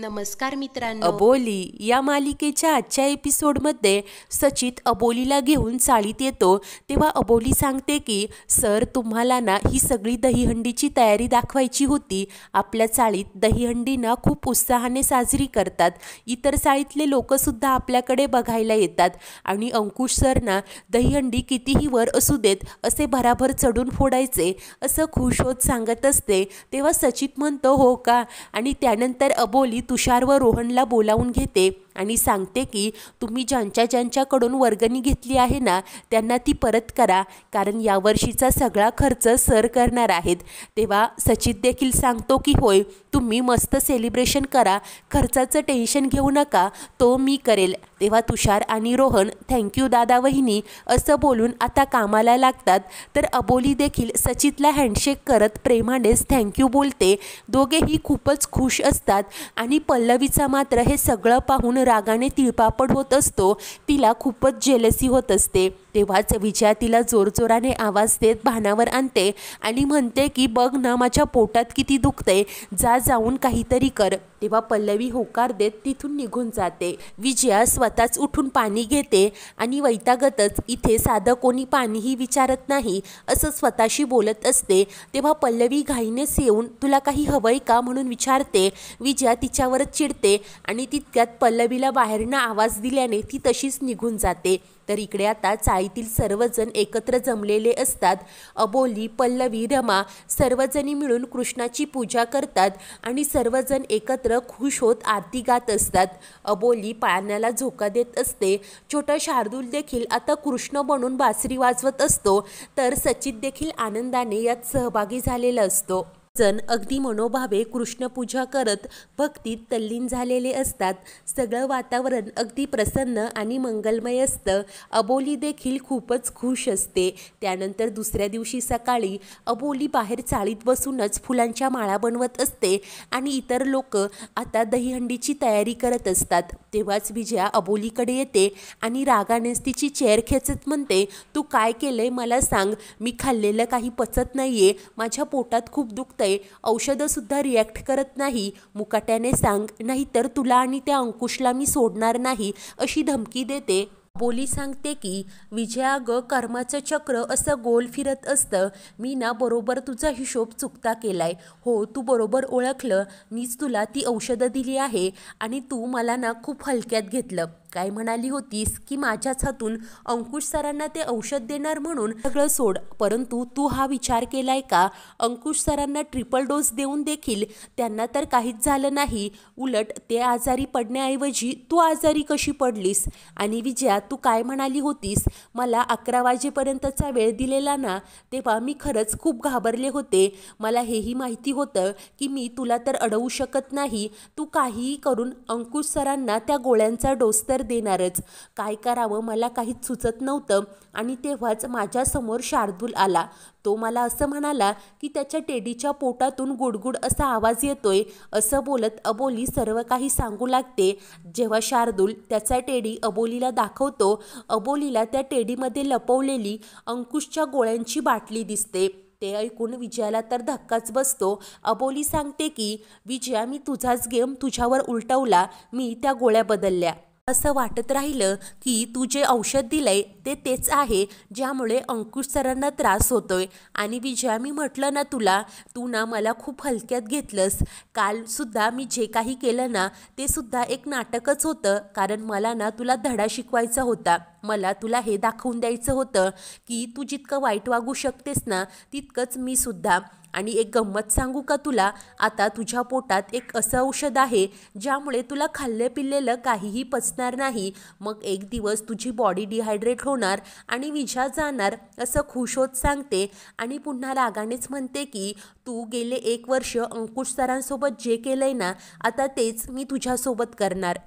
नमस्कार मित्रांनो अबोली या मालिकेच्या आजच्या एपिसोडमध्ये सचित अबोलीला घेऊन चाळीत येतो तेव्हा अबोली सांगते की सर तुम्हाला ना ही सगळी दहीहंडीची तयारी दाखवायची होती आपल्या चाळीत दहीहंडी ना खूप उत्साहाने साजरी करतात इतर चाळीतले लोकसुद्धा आपल्याकडे बघायला येतात आणि अंकुश सर ना दहीहंडी कितीही वर असू देत असे भराभर चढून फोडायचे असं खुश होत सांगत असते तेव्हा सचित म्हणतो हो का आणि त्यानंतर अबोली तुषार व रोहनला बोलावून घेते आणि सांगते की तुम्ही ज्यांच्या ज्यांच्याकडून वर्गणी घेतली आहे ना त्यांना ती परत करा कारण यावर्षीचा सगळा खर्च सर करणार आहेत तेव्हा सचित देखील सांगतो की होय तुम्ही मस्त सेलिब्रेशन करा खर्चाचं टेन्शन घेऊ नका तो मी करेल तेव्हा तुषार आणि रोहन थँक्यू दादा वहिनी असं बोलून आता कामाला लागतात तर अबोली देखील सचितला हँडशेक करत प्रेमानेच थँक्यू बोलते दोघेही खूपच खुश असतात आणि पल्लवीचा मात्र हे सगळं पाहून रागाने तिळपापड होत असतो तिला खूपच जेलसी होत असते तेव्हाच विजया तिला जोरजोराने आवाज देत भानावर आणते आणि म्हणते की बघ ना माझ्या पोटात किती दुखते जा जाऊन काहीतरी कर तेव्हा पल्लवी होकार देत तिथून निघून जाते विजया स्वतःच उठून पाणी घेते आणि वैतागतच इथे साधं कोणी पाणीही विचारत नाही असं स्वतःशी बोलत असते तेव्हा पल्लवी घाईनेच येऊन तुला काही हवंय का म्हणून विचारते विजया तिच्यावरच चिडते आणि तितक्यात पल्लवीला बाहेरनं आवाज दिल्याने ती तशीच निघून जाते तर इकडे आता चाळीतील सर्वजण एकत्र जमलेले असतात अबोली पल्लवी रमा सर्वजणी मिळून कृष्णाची पूजा करतात आणि सर्वजण एकत्र खुश होत आरती गात असतात अबोली पाळण्याला झोका देत असते छोटा शार्दूल देखील आता कृष्ण बनून बासरी वाजवत असतो तर सचित देखील आनंदाने यात सहभागी झालेला असतो जण अगदी मनोभावे कृष्णपूजा करत भक्तीत तल्लीन झालेले असतात सगळं वातावरण अगदी प्रसन्न आणि मंगलमय असतं अबोली देखील खूपच खुश असते त्यानंतर दुसऱ्या दिवशी सकाळी अबोली बाहेर चाळीत बसूनच फुलांच्या माळा बनवत असते आणि इतर लोक आता दहीहंडीची तयारी करत असतात तेव्हाच विजया अबोलीकडे येते आणि रागानेच तिची चेअर खेचत म्हणते तू काय केलंय मला सांग मी खाल्लेलं काही पचत नाहीये माझ्या पोटात खूप दुखत औषधं सुद्धा रिॲक्ट करत नाही मुकाट्याने सांग नाहीतर तुला आणि त्या अंकुशला मी सोडणार नाही अशी धमकी देते बोली सांगते की विजया ग कर्माचं चक्र असं गोल फिरत असतं मी ना बरोबर तुझा हिशोब चुकता केलाय हो तू बरोबर ओळखलं मीच तुला ती औषधं दिली आहे आणि तू मला ना खूप हलक्यात घेतलं काय म्हणाली होतीस की माझ्याच हातून अंकुश सरांना ते औषध देणार म्हणून सगळं सोड परंतु तू हा विचार केलाय का अंकुश सरांना ट्रिपल डोस देऊन देखील त्यांना तर काहीच झालं नाही उलट ते आजारी पडण्याऐवजी तू आजारी कशी पडलीस आणि विजया तू काय म्हणाली होतीस मला अकरा वाजेपर्यंतचा वेळ दिलेला ना तेव्हा मी खरंच खूप घाबरले होते मला हेही माहिती होतं की मी तुला तर अडवू शकत नाही तू काहीही करून अंकुश सरांना त्या गोळ्यांचा डोस तर उत्तर देणारच काय करावं मला काहीच सुचत नव्हतं आणि तेव्हाच माझ्यासमोर शार्दूल आला तो मला असं म्हणाला की त्याच्या टेडीच्या पोटातून गुडगुड असा आवाज येतोय असं बोलत अबोली सर्व काही सांगू लागते जेव्हा शार्दूल त्याचा टेडी अबोलीला दाखवतो अबोलीला त्या टेडीमध्ये लपवलेली अंकुशच्या गोळ्यांची बाटली दिसते ते ऐकून विजयाला तर धक्काच बसतो अबोली सांगते की विजया मी तुझाच गेम तुझ्यावर उलटवला मी त्या गोळ्या बदलल्या असं वाटत राहिलं की तू जे औषध दिलंय ते तेच आहे ज्यामुळे अंकुश सरांना त्रास होतोय आणि विजया मी म्हटलं ना तुला तू ना मला खूप हलक्यात घेतलंस कालसुद्धा मी जे काही केलं ना ते सुद्धा एक नाटकच होतं कारण मला ना तुला धडा शिकवायचा होता मला तुला हे दाखवून द्यायचं होतं की तू जितकं वाईट वागू शकतेस ना तितकंच मी सुद्धा आणि एक गंमत सांगू का तुला आता तुझ्या पोटात एक असं औषध आहे ज्यामुळे तुला खाल्ले पिल्लेलं काहीही पचणार नाही मग एक दिवस तुझी बॉडी डिहायड्रेट होणार आणि विजा जाणार असं खुश होत सांगते आणि पुन्हा रागानेच म्हणते की तू गेले एक वर्ष अंकुश सरांसोबत जे आहे ना आता तेच मी तुझ्यासोबत करणार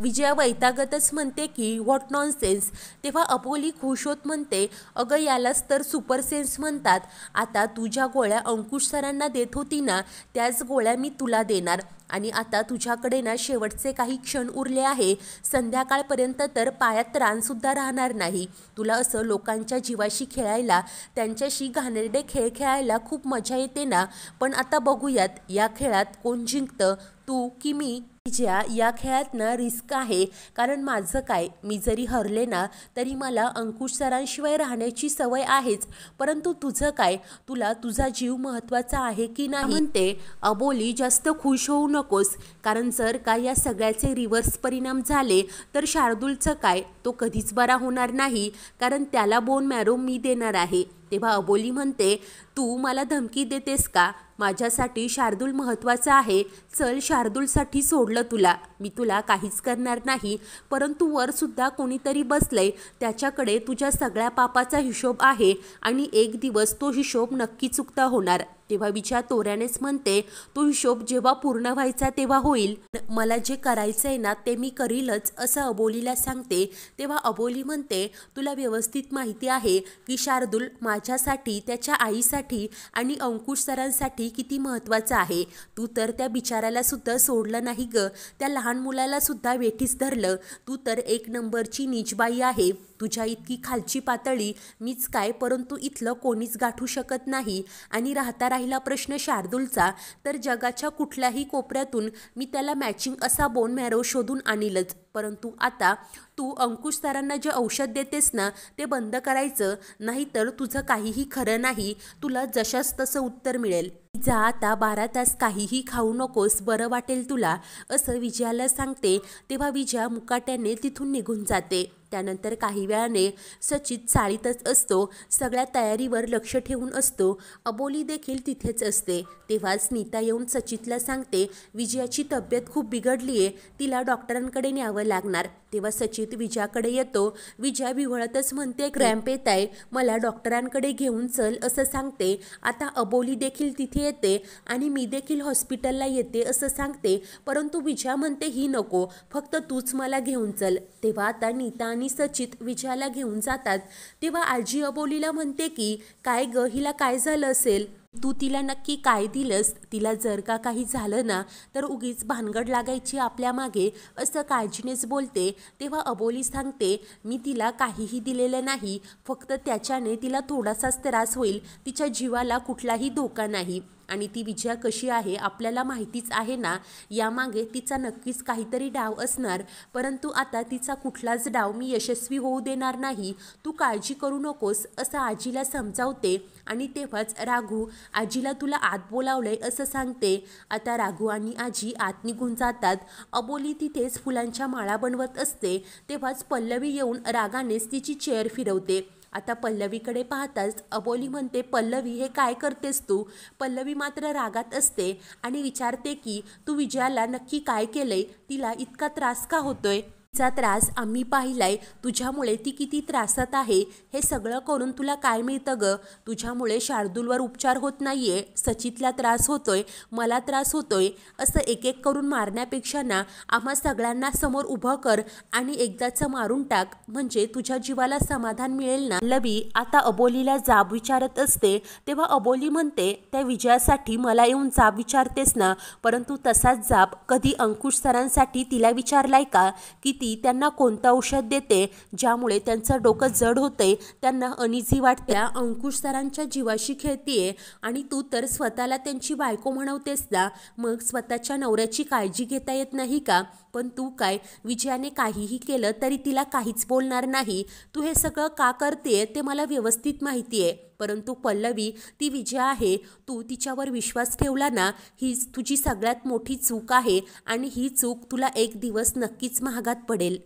विजया वैतागतच म्हणते की व्हॉट नॉन सेन्स तेव्हा अपोली खुश होत म्हणते अगं यालाच तर सुपर सेन्स म्हणतात आता तुझ्या गोळ्या अंकुश सरांना देत होती ना त्याच गोळ्या मी तुला देणार आणि आता तुझ्याकडे ना शेवटचे काही क्षण उरले आहे संध्याकाळपर्यंत तर पायात रानसुद्धा राहणार नाही तुला असं लोकांच्या जीवाशी खेळायला त्यांच्याशी घाणेरडे खेळ खेळायला खूप मजा येते ना पण आता बघूयात या खेळात कोण जिंकतं तू की मी विजया या खेळात ना रिस्क आहे कारण माझं काय मी जरी हरले ना तरी मला अंकुश सरांशिवाय राहण्याची सवय आहेच परंतु तुझं काय तुला तुझा जीव महत्त्वाचा आहे की नाही म्हणते अबोली जास्त खुश होऊ नकोस कारण जर का या सगळ्याचे रिव्हर्स परिणाम झाले तर शार्दूलचं काय तो कधीच बरा होणार नाही कारण त्याला बोन मॅरो मी देणार आहे तेव्हा अबोली म्हणते तू मला धमकी देतेस का माझ्यासाठी शार्दूल महत्त्वाचा आहे चल शार्दूलसाठी सोडलं तुला मी तुला काहीच करणार नाही परंतु वरसुद्धा कोणीतरी बसलंय त्याच्याकडे तुझ्या सगळ्या पापाचा हिशोब आहे आणि एक दिवस तो हिशोब नक्की चुकता होणार तेव्हा विचार तोऱ्यानेच म्हणते तो हिशोब जेव्हा पूर्ण व्हायचा तेव्हा होईल मला जे करायचं आहे ना ते मी करीलच असं अबोलीला सांगते तेव्हा अबोली म्हणते तुला व्यवस्थित माहिती आहे की शार्दूल माझ्यासाठी त्याच्या आईसाठी आणि अंकुश सरांसाठी किती महत्वाचं आहे तू तर त्या बिचाऱ्याला सुद्धा सोडलं नाही ग त्या लहान मुलाला सुद्धा वेठीस धरलं तू तर एक नंबरची निजबाई आहे तुझ्या इतकी खालची पातळी मीच काय परंतु इथलं कोणीच गाठू शकत नाही आणि राहता राहिला प्रश्न शार्दूलचा तर जगाच्या कुठल्याही कोपऱ्यातून मी त्याला मॅचिंग असा बोन मॅरो शोधून आणीलच परंतु आता तू अंकुश सरांना जे औषध देतेस ना ते बंद करायचं नाहीतर तुझं काहीही खरं नाही तुला जशास तसं उत्तर मिळेल जा आता बारा तास काहीही खाऊ नकोस बरं वाटेल तुला असं विजयाला सांगते तेव्हा विजया मुकाट्याने तिथून निघून जाते त्यानंतर काही वेळाने सचित चाळीतच असतो सगळ्या तयारीवर लक्ष ठेवून असतो अबोली देखील तिथेच असते तेव्हाच नीता येऊन सचितला सांगते विजयाची तब्येत खूप बिघडली आहे तिला डॉक्टरांकडे न्यावं लागणार तेव्हा सचित विजयाकडे येतो विजया विवळतच म्हणते क्रॅम्प येत आहे मला डॉक्टरांकडे घेऊन चल असं सांगते आता अबोली देखील तिथे येते आणि मी देखील हॉस्पिटलला येते असं सांगते परंतु विजया म्हणते ही नको फक्त तूच मला घेऊन चल तेव्हा आता नीता आणि सचित विजयाला घेऊन जातात तेव्हा आजी अबोलीला म्हणते की काय ग हिला काय झालं असेल तू तिला नक्की काय दिलंस तिला जर का काही झालं ना तर उगीच भानगड लागायची आपल्या मागे असं काळजीनेच बोलते तेव्हा अबोली सांगते मी तिला काहीही दिलेलं नाही फक्त त्याच्याने तिला थोडासाच त्रास होईल तिच्या जीवाला कुठलाही धोका नाही आणि ती विजया कशी आहे आपल्याला माहितीच आहे ना यामागे तिचा नक्कीच काहीतरी डाव असणार परंतु आता तिचा कुठलाच डाव मी यशस्वी होऊ देणार नाही तू काळजी करू नकोस असं आजीला समजावते आणि तेव्हाच राघू आजीला तुला आत बोलावलंय असं सांगते आता राघू आणि आजी आत निघून जातात अबोली तिथेच फुलांच्या माळा बनवत असते तेव्हाच पल्लवी येऊन रागानेच तिची चेअर फिरवते आता पल्लवीकडे पाहताच अबोली म्हणते पल्लवी हे काय करतेस तू पल्लवी मात्र रागात असते आणि विचारते की तू विजयाला नक्की काय केलंय तिला इतका त्रास का होतोय तिचा त्रास आम्ही पाहिलाय तुझ्यामुळे ती किती त्रासात आहे हे सगळं करून तुला काय मिळतं ग तुझ्यामुळे शार्दूलवर उपचार होत नाहीये सचितला त्रास होतोय मला त्रास होतोय असं एक एक करून मारण्यापेक्षा ना आम्हा सगळ्यांना समोर उभं कर आणि एकदाचं मारून टाक म्हणजे तुझ्या जीवाला समाधान मिळेल ना लवी आता अबोलीला जाब विचारत असते तेव्हा अबोली म्हणते त्या विजयासाठी मला येऊन जाब विचारतेस ना परंतु तसाच जाब कधी अंकुश सरांसाठी तिला विचारलाय का की ती त्यांना कोणतं औषध देते ज्यामुळे त्यांचं डोकं जड होते त्यांना अनिजी वाटते अंकुश सरांच्या जीवाशी खेळतीये आणि तू तर स्वतःला त्यांची बायको म्हणवतेस ना मग स्वतःच्या नवऱ्याची काळजी घेता येत नाही का पण तू काय विजयाने काहीही केलं तरी तिला काहीच बोलणार नाही तू हे सगळं का करते ते मला व्यवस्थित माहिती आहे परंतु पल्लवी ती विजया आहे तू तिच्यावर विश्वास ठेवला ना हीच तुझी सगळ्यात मोठी चूक आहे आणि ही चूक तुला एक दिवस नक्कीच महागात पडेल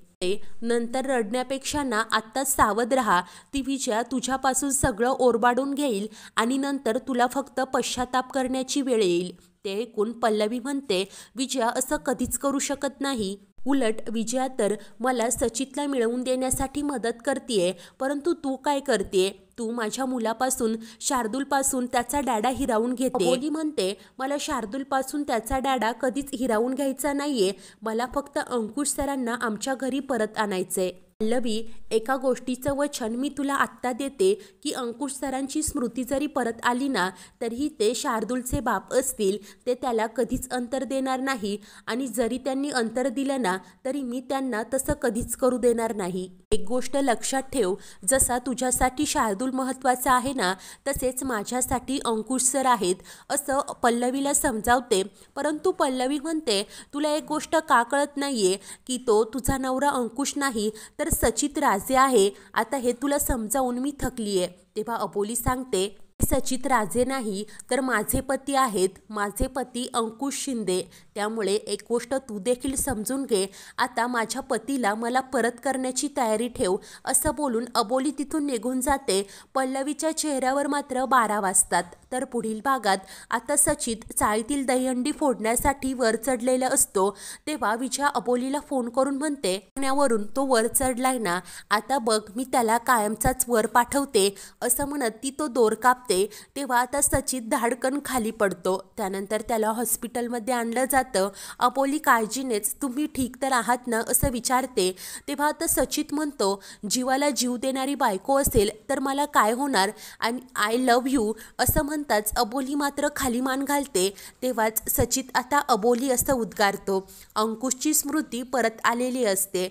नंतर रडण्यापेक्षा ना आत्ताच सावध राहा ती विजया तुझ्यापासून सगळं ओरबाडून घेईल आणि नंतर तुला फक्त पश्चाताप करण्याची वेळ येईल ते ऐकून पल्लवी म्हणते विजया असं कधीच करू शकत नाही उलट विजया तर मला सचितला मिळवून देण्यासाठी मदत करते परंतु तू काय करते तू माझ्या मुलापासून शार्दूलपासून त्याचा डॅडा हिरावून घेते मी म्हणते मला शार्दूलपासून त्याचा डॅडा कधीच हिरावून घ्यायचा नाहीये मला फक्त अंकुश सरांना आमच्या घरी परत आणायचंय पल्लवी एका गोष्टीचं वचन मी तुला आत्ता देते की अंकुश सरांची स्मृती जरी परत आली ना तरीही ते शार्दूलचे बाप असतील ते त्याला कधीच अंतर देणार नाही आणि जरी त्यांनी अंतर दिलं ना तरी मी त्यांना तसं कधीच करू देणार नाही एक गोष्ट लक्षात ठेव जसा तुझ्यासाठी शार्दूल महत्त्वाचा आहे ना तसेच माझ्यासाठी अंकुश सर आहेत असं पल्लवीला समजावते परंतु पल्लवी म्हणते तुला एक गोष्ट का कळत नाही आहे की तो तुझा नवरा अंकुश नाही तर तर सचित राजे आहे आता हे तुला समजावून मी थकली आहे तेव्हा अबोली सांगते सचित राजे नाही तर माझे पती आहेत माझे पती अंकुश शिंदे त्यामुळे एक गोष्ट तू देखील समजून घे आता माझ्या पतीला मला परत करण्याची तयारी ठेव असं बोलून अबोली तिथून निघून जाते पल्लवीच्या चेहऱ्यावर मात्र बारा वाजतात तर पुढील भागात आता सचित चाळीतील दहीहंडी फोडण्यासाठी वर चढलेला असतो तेव्हा विजया अबोलीला फोन करून म्हणते पुण्यावरून तो वर चढलाय ना आता बघ मी त्याला कायमचाच वर पाठवते असं म्हणत ती तो दोरका कापते तेव्हा आता सचित धाडकन खाली पडतो त्यानंतर त्याला हॉस्पिटलमध्ये आणलं जातं अपोली काळजीनेच तुम्ही ठीक तर आहात ना असं विचारते तेव्हा आता सचित म्हणतो जीवाला जीव देणारी बायको असेल तर मला काय होणार आणि आय लव्ह यू असं म्हणताच अबोली मात्र खाली मान घालते तेव्हाच सचित आता अबोली असं उद्गारतो अंकुशची स्मृती परत आलेली असते